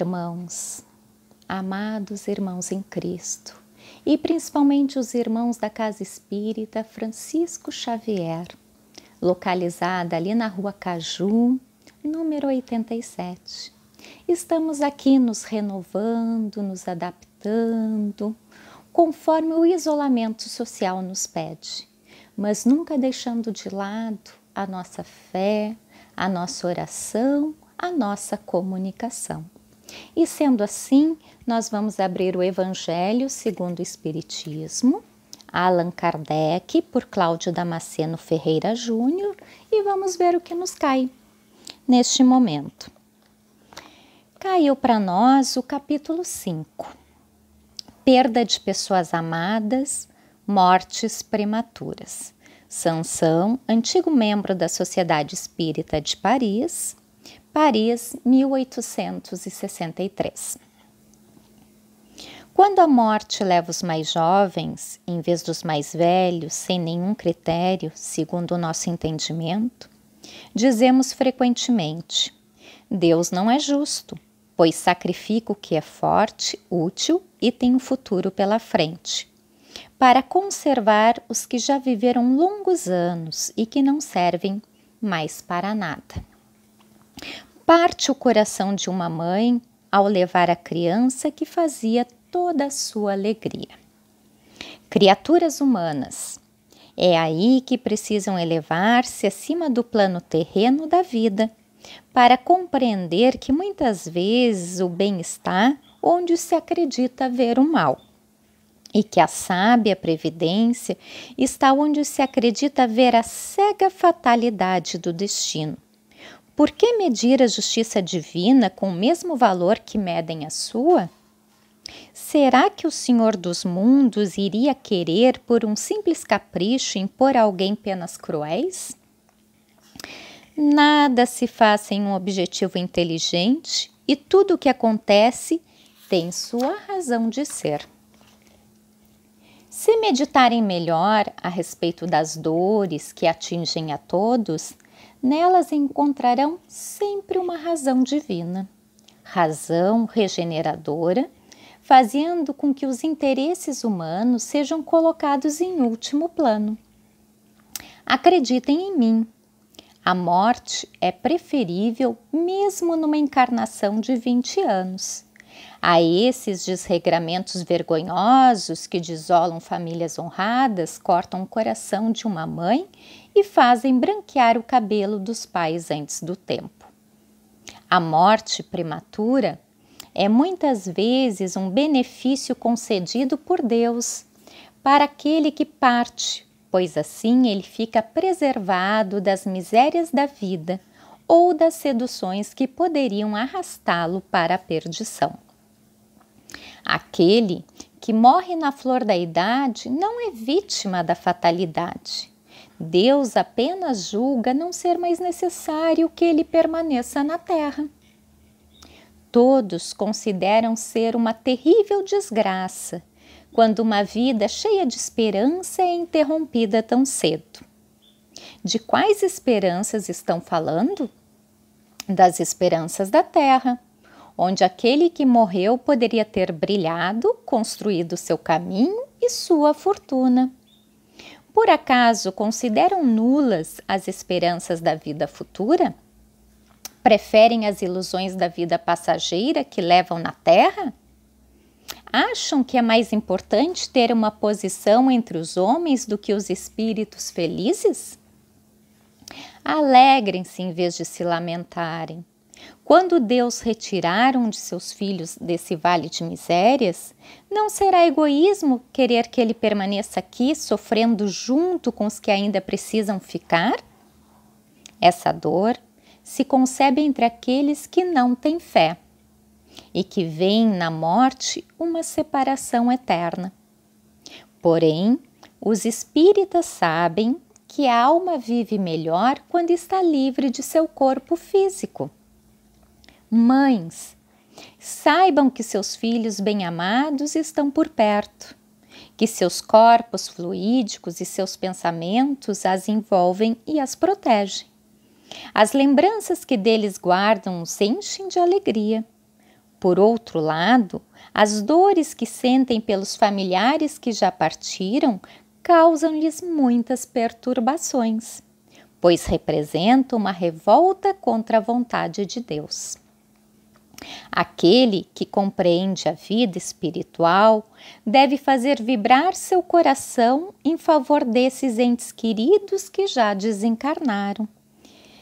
irmãos, amados irmãos em Cristo, e principalmente os irmãos da Casa Espírita Francisco Xavier, localizada ali na Rua Caju, número 87. Estamos aqui nos renovando, nos adaptando, conforme o isolamento social nos pede, mas nunca deixando de lado a nossa fé, a nossa oração, a nossa comunicação. E sendo assim, nós vamos abrir o Evangelho segundo o Espiritismo, Allan Kardec, por Cláudio Damasceno Ferreira Júnior, e vamos ver o que nos cai neste momento. Caiu para nós o capítulo 5: Perda de pessoas amadas, mortes prematuras. Sansão, antigo membro da Sociedade Espírita de Paris, Paris, 1863. Quando a morte leva os mais jovens, em vez dos mais velhos, sem nenhum critério, segundo o nosso entendimento, dizemos frequentemente: Deus não é justo, pois sacrifica o que é forte, útil e tem um futuro pela frente, para conservar os que já viveram longos anos e que não servem mais para nada parte o coração de uma mãe ao levar a criança que fazia toda a sua alegria. Criaturas humanas. É aí que precisam elevar-se acima do plano terreno da vida, para compreender que muitas vezes o bem está onde se acredita ver o mal, e que a sábia previdência está onde se acredita ver a cega fatalidade do destino por que medir a justiça divina com o mesmo valor que medem a sua? Será que o Senhor dos mundos iria querer, por um simples capricho, impor a alguém penas cruéis? Nada se faz sem um objetivo inteligente e tudo o que acontece tem sua razão de ser. Se meditarem melhor a respeito das dores que atingem a todos, nelas encontrarão sempre uma razão divina, razão regeneradora, fazendo com que os interesses humanos sejam colocados em último plano. Acreditem em mim. A morte é preferível mesmo numa encarnação de 20 anos. A esses desregramentos vergonhosos que desolam famílias honradas, cortam o coração de uma mãe e fazem branquear o cabelo dos pais antes do tempo. A morte prematura é muitas vezes um benefício concedido por Deus para aquele que parte, pois assim ele fica preservado das misérias da vida ou das seduções que poderiam arrastá-lo para a perdição. Aquele que morre na flor da idade não é vítima da fatalidade. Deus apenas julga não ser mais necessário que ele permaneça na terra. Todos consideram ser uma terrível desgraça quando uma vida cheia de esperança é interrompida tão cedo. De quais esperanças estão falando? Das esperanças da terra, onde aquele que morreu poderia ter brilhado, construído seu caminho e sua fortuna por acaso consideram nulas as esperanças da vida futura? Preferem as ilusões da vida passageira que levam na terra? Acham que é mais importante ter uma posição entre os homens do que os espíritos felizes? Alegrem-se em vez de se lamentarem. Quando Deus retirar um de seus filhos desse vale de misérias, não será egoísmo querer que ele permaneça aqui sofrendo junto com os que ainda precisam ficar? Essa dor se concebe entre aqueles que não têm fé e que veem na morte uma separação eterna. Porém, os espíritas sabem que a alma vive melhor quando está livre de seu corpo físico. Mães, saibam que seus filhos bem-amados estão por perto, que seus corpos fluídicos e seus pensamentos as envolvem e as protegem. As lembranças que deles guardam os enchem de alegria. Por outro lado, as dores que sentem pelos familiares que já partiram causam-lhes muitas perturbações, pois representam uma revolta contra a vontade de Deus. Aquele que compreende a vida espiritual deve fazer vibrar seu coração em favor desses entes queridos que já desencarnaram.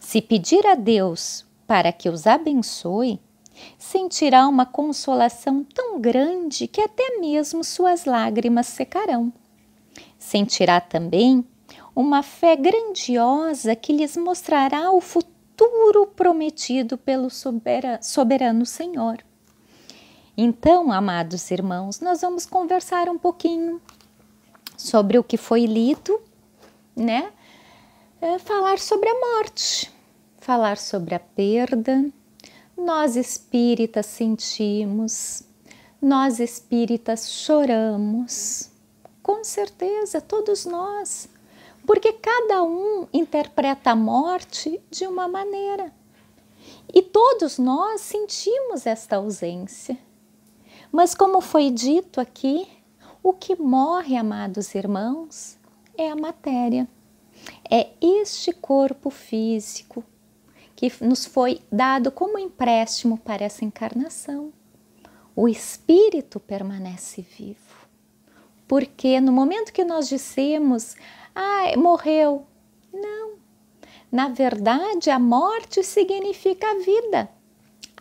Se pedir a Deus para que os abençoe, sentirá uma consolação tão grande que até mesmo suas lágrimas secarão. Sentirá também uma fé grandiosa que lhes mostrará o futuro futuro prometido pelo soberano Senhor. Então, amados irmãos, nós vamos conversar um pouquinho sobre o que foi lido, né? É falar sobre a morte, falar sobre a perda. Nós espíritas sentimos, nós espíritas choramos, com certeza, todos nós porque cada um interpreta a morte de uma maneira. E todos nós sentimos esta ausência. Mas, como foi dito aqui, o que morre, amados irmãos, é a matéria. É este corpo físico que nos foi dado como empréstimo para essa encarnação. O espírito permanece vivo. Porque no momento que nós dissemos ah, morreu. Não. Na verdade, a morte significa a vida,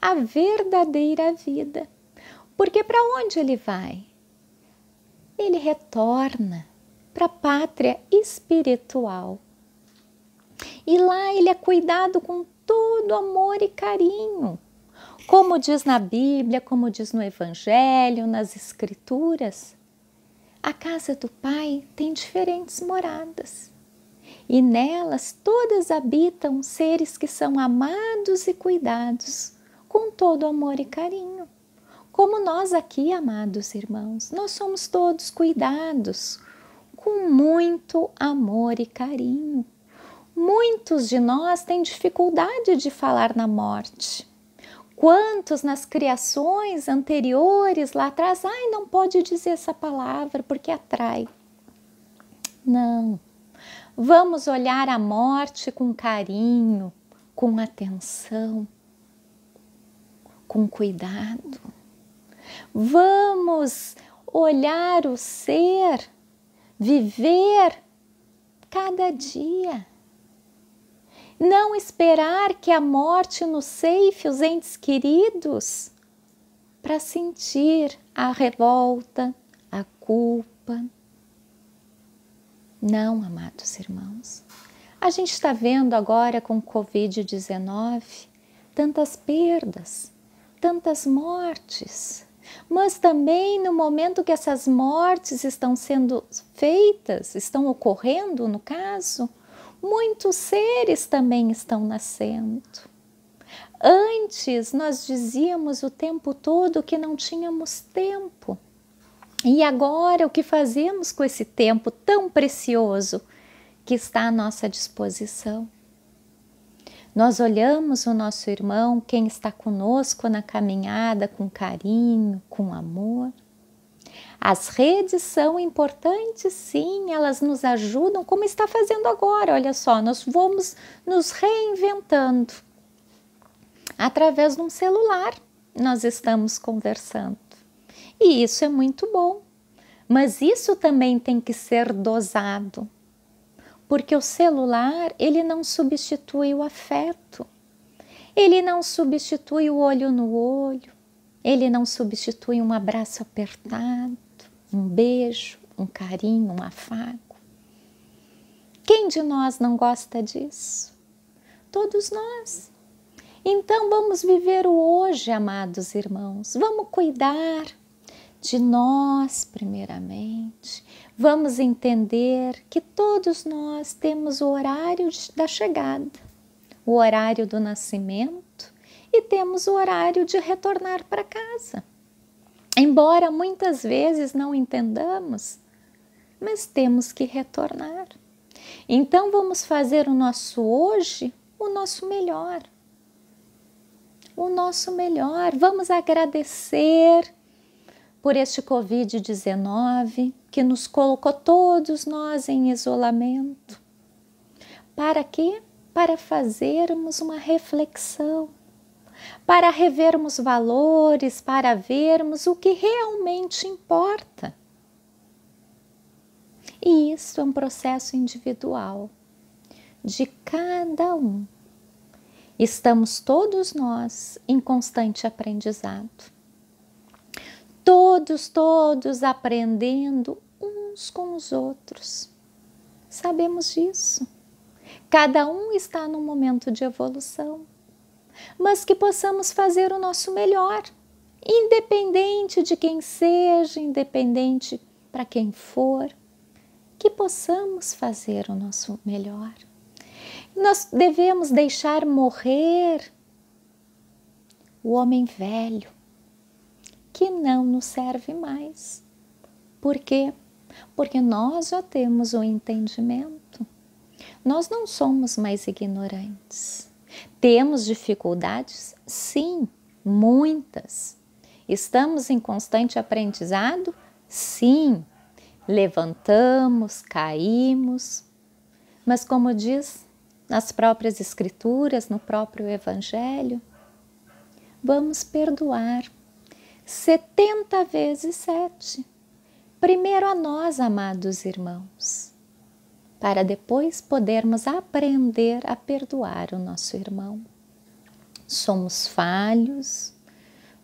a verdadeira vida. Porque para onde ele vai? Ele retorna para a pátria espiritual. E lá ele é cuidado com todo amor e carinho. Como diz na Bíblia, como diz no Evangelho, nas Escrituras. A casa do Pai tem diferentes moradas, e nelas todas habitam seres que são amados e cuidados com todo amor e carinho. Como nós aqui, amados irmãos, nós somos todos cuidados com muito amor e carinho. Muitos de nós têm dificuldade de falar na morte Quantos nas criações anteriores lá atrás, ai, não pode dizer essa palavra porque atrai. Não. Vamos olhar a morte com carinho, com atenção, com cuidado. Vamos olhar o ser, viver cada dia não esperar que a morte nos ceife os entes queridos para sentir a revolta, a culpa. Não, amados irmãos. A gente está vendo agora com o Covid-19 tantas perdas, tantas mortes, mas também no momento que essas mortes estão sendo feitas, estão ocorrendo, no caso, muitos seres também estão nascendo. Antes nós dizíamos o tempo todo que não tínhamos tempo. E agora o que fazemos com esse tempo tão precioso que está à nossa disposição? Nós olhamos o nosso irmão, quem está conosco na caminhada, com carinho, com amor, as redes são importantes, sim, elas nos ajudam, como está fazendo agora. Olha só, nós vamos nos reinventando através de um celular. Nós estamos conversando. E isso é muito bom. Mas isso também tem que ser dosado. Porque o celular, ele não substitui o afeto. Ele não substitui o olho no olho. Ele não substitui um abraço apertado um beijo, um carinho, um afago. Quem de nós não gosta disso? Todos nós. Então vamos viver o hoje, amados irmãos. Vamos cuidar de nós, primeiramente. Vamos entender que todos nós temos o horário da chegada, o horário do nascimento e temos o horário de retornar para casa. Embora muitas vezes não entendamos, mas temos que retornar. Então vamos fazer o nosso hoje o nosso melhor. O nosso melhor. Vamos agradecer por este Covid-19 que nos colocou todos nós em isolamento. Para quê? Para fazermos uma reflexão para revermos valores, para vermos o que realmente importa. E isso é um processo individual de cada um. Estamos todos nós em constante aprendizado. Todos, todos aprendendo uns com os outros. Sabemos disso. Cada um está num momento de evolução mas que possamos fazer o nosso melhor, independente de quem seja, independente para quem for, que possamos fazer o nosso melhor. Nós devemos deixar morrer o homem velho que não nos serve mais. Por quê? Porque nós já temos o entendimento. Nós não somos mais ignorantes. Temos dificuldades? Sim, muitas. Estamos em constante aprendizado? Sim. Levantamos, caímos. Mas, como diz nas próprias Escrituras, no próprio Evangelho, vamos perdoar 70 vezes 7. Primeiro a nós, amados irmãos para depois podermos aprender a perdoar o nosso irmão. Somos falhos,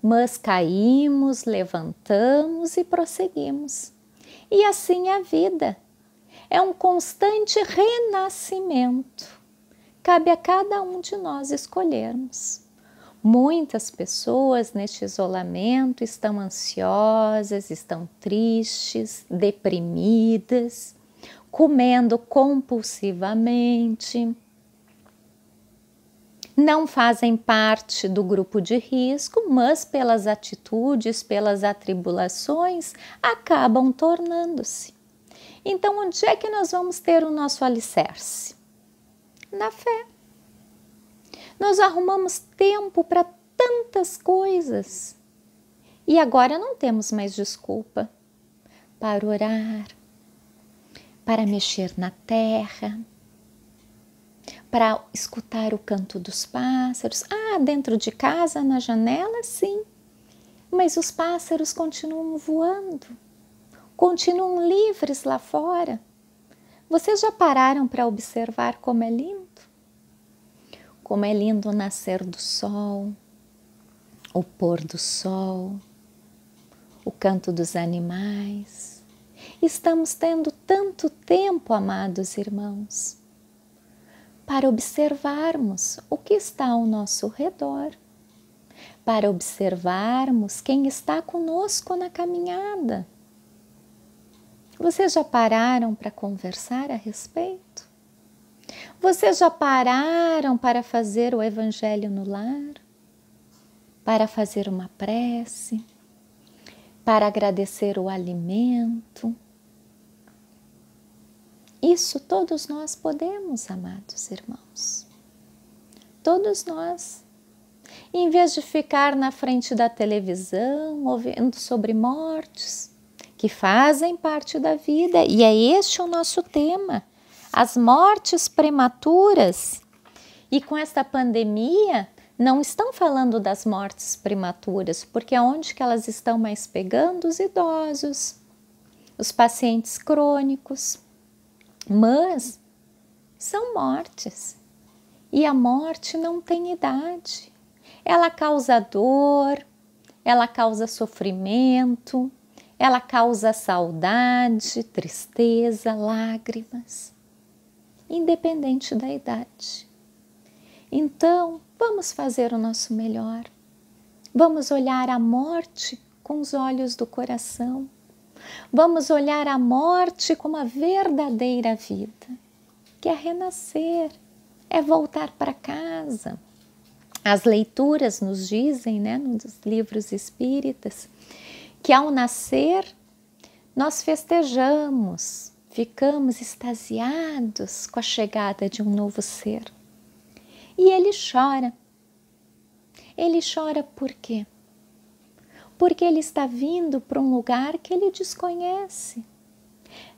mas caímos, levantamos e prosseguimos. E assim é a vida é um constante renascimento. Cabe a cada um de nós escolhermos. Muitas pessoas neste isolamento estão ansiosas, estão tristes, deprimidas, comendo compulsivamente, não fazem parte do grupo de risco, mas pelas atitudes, pelas atribulações, acabam tornando-se. Então, onde é que nós vamos ter o nosso alicerce? Na fé. Nós arrumamos tempo para tantas coisas e agora não temos mais desculpa para orar, para mexer na terra, para escutar o canto dos pássaros. Ah, dentro de casa, na janela, sim. Mas os pássaros continuam voando, continuam livres lá fora. Vocês já pararam para observar como é lindo? Como é lindo o nascer do sol, o pôr do sol, o canto dos animais estamos tendo tanto tempo, amados irmãos, para observarmos o que está ao nosso redor, para observarmos quem está conosco na caminhada. Vocês já pararam para conversar a respeito? Vocês já pararam para fazer o Evangelho no lar? Para fazer uma prece? Para agradecer o alimento? Isso todos nós podemos, amados irmãos. Todos nós. Em vez de ficar na frente da televisão ouvindo sobre mortes, que fazem parte da vida, e é este o nosso tema: as mortes prematuras. E com esta pandemia, não estão falando das mortes prematuras, porque é onde que elas estão mais pegando os idosos, os pacientes crônicos, mas são mortes. E a morte não tem idade. Ela causa dor, ela causa sofrimento, ela causa saudade, tristeza, lágrimas, independente da idade. Então, vamos fazer o nosso melhor. Vamos olhar a morte com os olhos do coração Vamos olhar a morte como a verdadeira vida, que é renascer, é voltar para casa. As leituras nos dizem, né, nos livros espíritas, que ao nascer nós festejamos, ficamos extasiados com a chegada de um novo ser. E ele chora. Ele chora por quê? porque ele está vindo para um lugar que ele desconhece.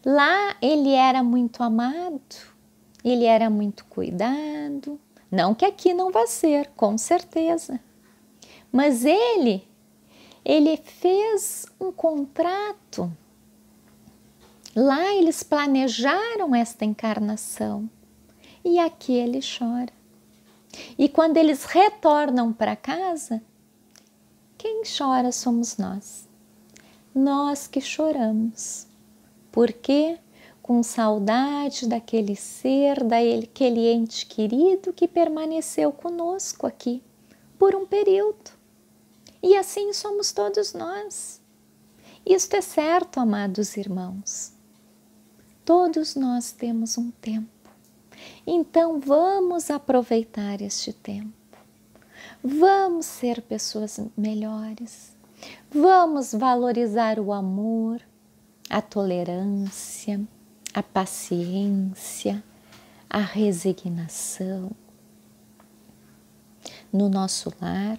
Lá ele era muito amado, ele era muito cuidado. Não que aqui não vá ser, com certeza. Mas ele, ele fez um contrato. Lá eles planejaram esta encarnação e aqui ele chora. E quando eles retornam para casa, quem chora somos nós, nós que choramos, porque com saudade daquele ser, daquele ente querido que permaneceu conosco aqui por um período. E assim somos todos nós. Isto é certo, amados irmãos. Todos nós temos um tempo. Então vamos aproveitar este tempo. Vamos ser pessoas melhores. Vamos valorizar o amor, a tolerância, a paciência, a resignação. No nosso lar,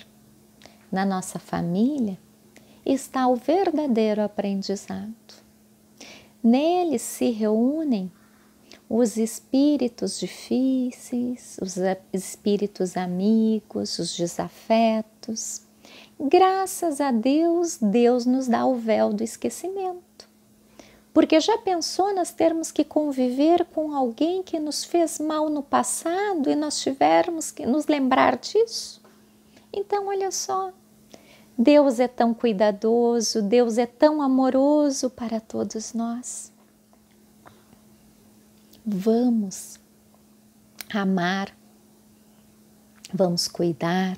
na nossa família, está o verdadeiro aprendizado. Nele se reúnem os espíritos difíceis, os espíritos amigos, os desafetos. Graças a Deus, Deus nos dá o véu do esquecimento. Porque já pensou nós termos que conviver com alguém que nos fez mal no passado e nós tivermos que nos lembrar disso? Então, olha só, Deus é tão cuidadoso, Deus é tão amoroso para todos nós vamos amar, vamos cuidar,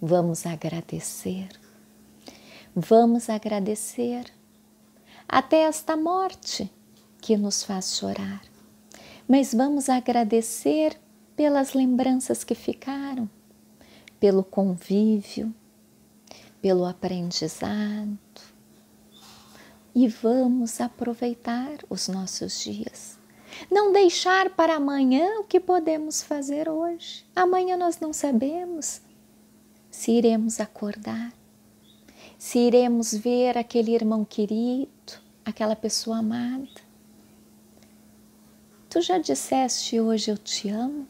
vamos agradecer. Vamos agradecer até esta morte que nos faz chorar, mas vamos agradecer pelas lembranças que ficaram, pelo convívio, pelo aprendizado e vamos aproveitar os nossos dias. Não deixar para amanhã o que podemos fazer hoje. Amanhã nós não sabemos se iremos acordar, se iremos ver aquele irmão querido, aquela pessoa amada. Tu já disseste hoje eu te amo?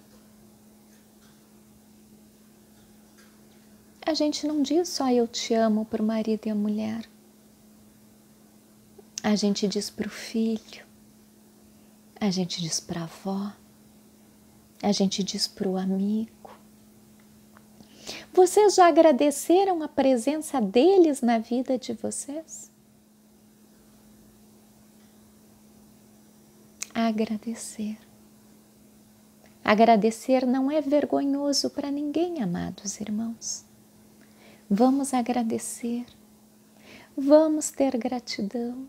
A gente não diz só eu te amo para o marido e a mulher. A gente diz para o filho, a gente diz para a avó, a gente diz para o amigo. Vocês já agradeceram a presença deles na vida de vocês? Agradecer. Agradecer não é vergonhoso para ninguém, amados irmãos. Vamos agradecer. Vamos ter gratidão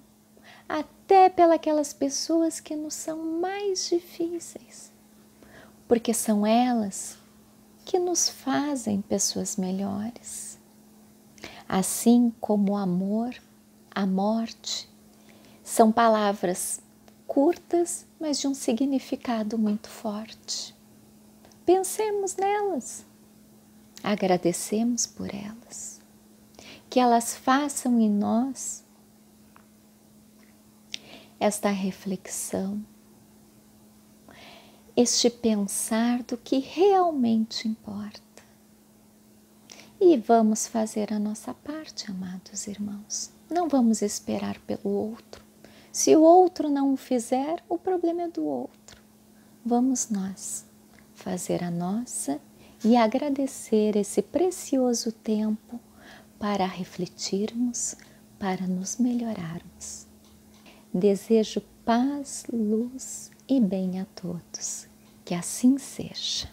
até pelas pessoas que nos são mais difíceis, porque são elas que nos fazem pessoas melhores. Assim como o amor, a morte, são palavras curtas, mas de um significado muito forte. Pensemos nelas, agradecemos por elas, que elas façam em nós esta reflexão, este pensar do que realmente importa. E vamos fazer a nossa parte, amados irmãos. Não vamos esperar pelo outro. Se o outro não o fizer, o problema é do outro. Vamos nós fazer a nossa e agradecer esse precioso tempo para refletirmos, para nos melhorarmos. Desejo paz, luz e bem a todos. Que assim seja.